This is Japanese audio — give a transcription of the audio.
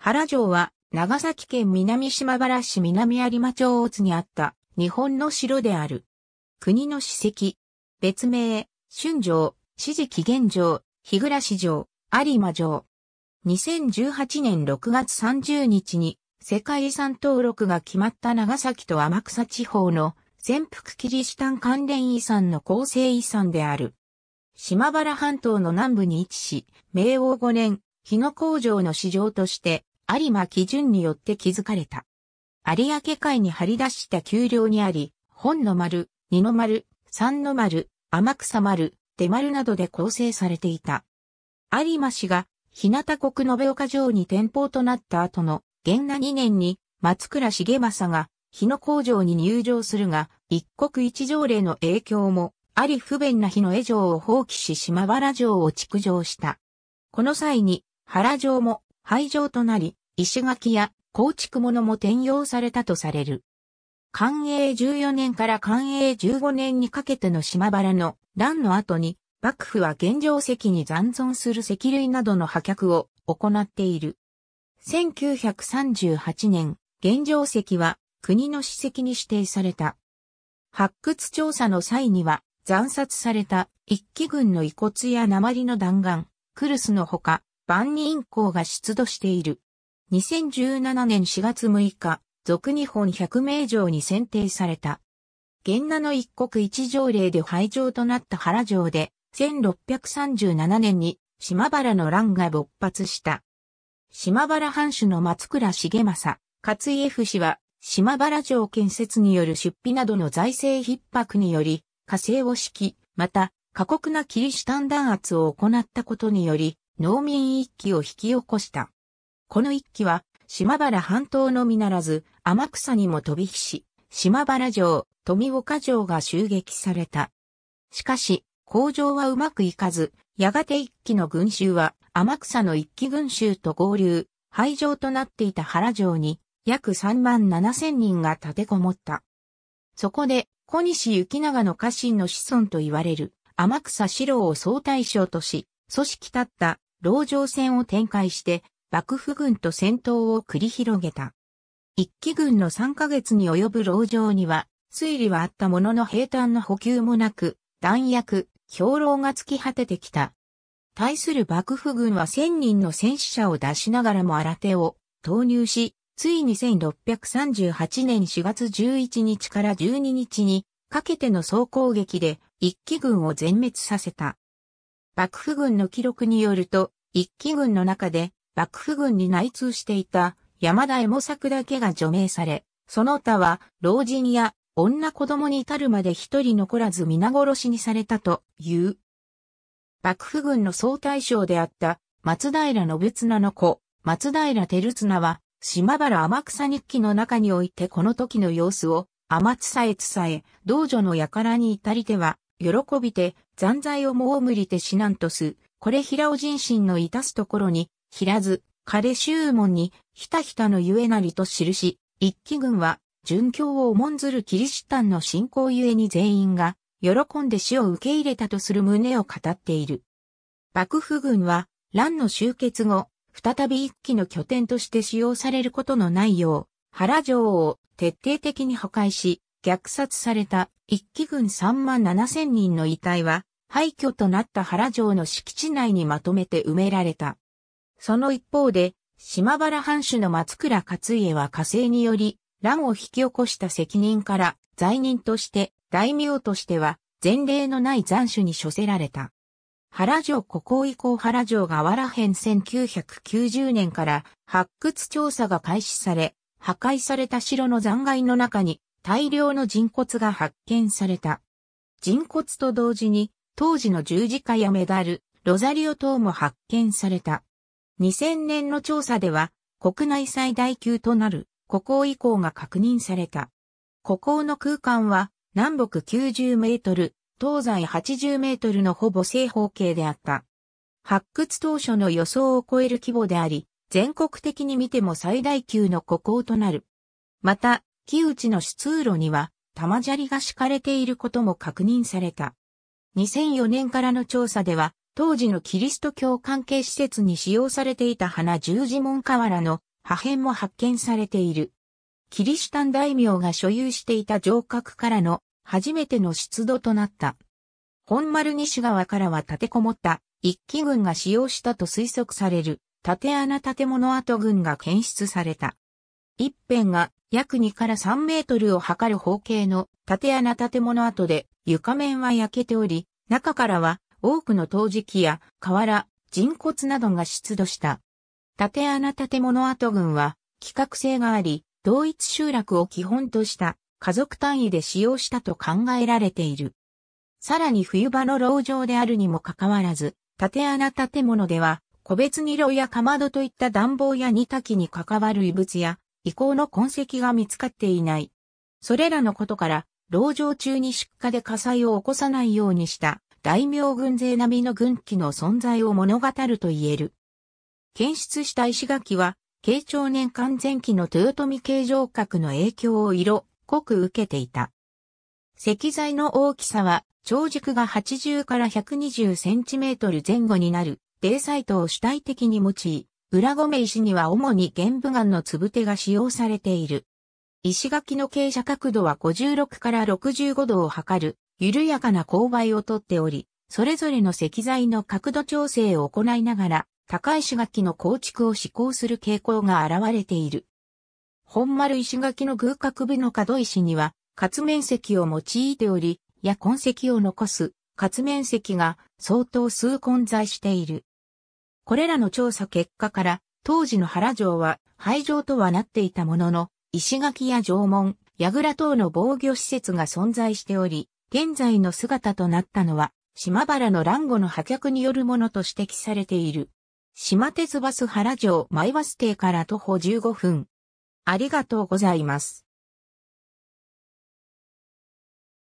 原城は長崎県南島原市南有馬町大津にあった日本の城である。国の史跡。別名、春城、史示紀元城、日暮城、有馬城。2018年6月30日に世界遺産登録が決まった長崎と天草地方の潜伏キリシタン関連遺産の構成遺産である。島原半島の南部に位置し、明王5年、日野工場の市場として有馬基準によって築かれた。有明海に張り出した丘陵にあり、本の丸、二の丸、三の丸、天草丸、出丸などで構成されていた。有馬氏が、日向国延岡城に転校となった後の、元那2年に、松倉重政が、日野工場に入場するが、一国一条例の影響も、あり不便な日野江城を放棄し島原城を築城した。この際に、原城も廃城となり、石垣や構築物も転用されたとされる。寛永14年から寛永15年にかけての島原の乱の後に、幕府は現状石に残存する石類などの破却を行っている。1938年、現状石は国の史跡に指定された。発掘調査の際には、残殺された一騎軍の遺骨や鉛の弾丸、クルスのほか、万人公が出土している。2017年4月6日、俗日本百名城に選定された。現那の一国一条令で廃城となった原城で、1637年に島原の乱が勃発した。島原藩主の松倉重政、勝家府氏は、島原城建設による出費などの財政逼迫により、火星を敷き、また、過酷なキリシタン弾圧を行ったことにより、農民一揆を引き起こした。この一機は、島原半島のみならず、天草にも飛び火し、島原城、富岡城が襲撃された。しかし、工場はうまくいかず、やがて一機の群衆は、天草の一機群衆と合流、廃城となっていた原城に、約3万7千人が立てこもった。そこで、小西行長の家臣の子孫と言われる、天草四郎を総大将とし、組織立った、牢城戦を展開して、幕府軍と戦闘を繰り広げた。一騎軍の3ヶ月に及ぶ牢城には、推理はあったものの平坦の補給もなく、弾薬、兵糧が突き果ててきた。対する幕府軍は1000人の戦死者を出しながらも新手を投入し、ついに1638年4月11日から12日にかけての総攻撃で一騎軍を全滅させた。幕府軍の記録によると、一期軍の中で幕府軍に内通していた山田絵衛作だけが除名され、その他は老人や女子供に至るまで一人残らず皆殺しにされたという。幕府軍の総大将であった松平信綱の子、松平照綱は、島原天草日記の中においてこの時の様子を、天草へ伝え、道女の輩に至りては、喜びて、残罪をもおむりて死なんとす、これ平尾人心のいたすところに、平津、彼州門に、ひたひたのゆえなりと記し、一騎軍は、殉教を重んずるキリシタンの信仰ゆえに全員が、喜んで死を受け入れたとする旨を語っている。幕府軍は、乱の終結後、再び一騎の拠点として使用されることのないよう、原城を徹底的に破壊し、虐殺された一騎軍3万7千人の遺体は、廃墟となった原城の敷地内にまとめて埋められた。その一方で、島原藩主の松倉勝家は火星により、乱を引き起こした責任から、罪人として、大名としては、前例のない残首に処せられた。原城古港以降原城が原編1990年から発掘調査が開始され、破壊された城の残骸の中に大量の人骨が発見された。人骨と同時に当時の十字架やメダル、ロザリオ等も発見された。2000年の調査では、国内最大級となる、孤高遺構が確認された。孤高の空間は、南北90メートル、東西80メートルのほぼ正方形であった。発掘当初の予想を超える規模であり、全国的に見ても最大級の孤高となる。また、木内の出路には、玉砂利が敷かれていることも確認された。2004年からの調査では、当時のキリスト教関係施設に使用されていた花十字門瓦の破片も発見されている。キリシタン大名が所有していた城郭からの初めての出土となった。本丸西側からは立てこもった一機群が使用したと推測される縦穴建物跡群が検出された。一辺が約2から3メートルを測る方形の縦穴建物跡で床面は焼けており、中からは多くの陶磁器や瓦、人骨などが出土した。縦穴建物跡群は、規格性があり、同一集落を基本とした家族単位で使用したと考えられている。さらに冬場の牢場であるにもかかわらず、縦穴建物では、個別に牢やかまどといった暖房や煮炊きに関わる遺物や、遺構の痕跡が見つかっていない。それらのことから、牢場中に出火で火災を起こさないようにした大名軍勢並みの軍旗の存在を物語ると言える。検出した石垣は、慶長年完全期の豊臣形状郭の影響を色濃く受けていた。石材の大きさは、長軸が80から120センチメートル前後になる、デサイトを主体的に用い、裏米石には主に玄武岩の粒手が使用されている。石垣の傾斜角度は56から65度を測る緩やかな勾配をとっており、それぞれの石材の角度調整を行いながら、高石垣の構築を施行する傾向が現れている。本丸石垣の偶角部の角石には、活面石を用いており、や痕跡を残す活面石が相当数混在している。これらの調査結果から、当時の原城は廃城とはなっていたものの、石垣や城門、櫓等の防御施設が存在しており、現在の姿となったのは、島原の乱後の破却によるものと指摘されている。島鉄バス原城マイバス停から徒歩15分。ありがとうございます。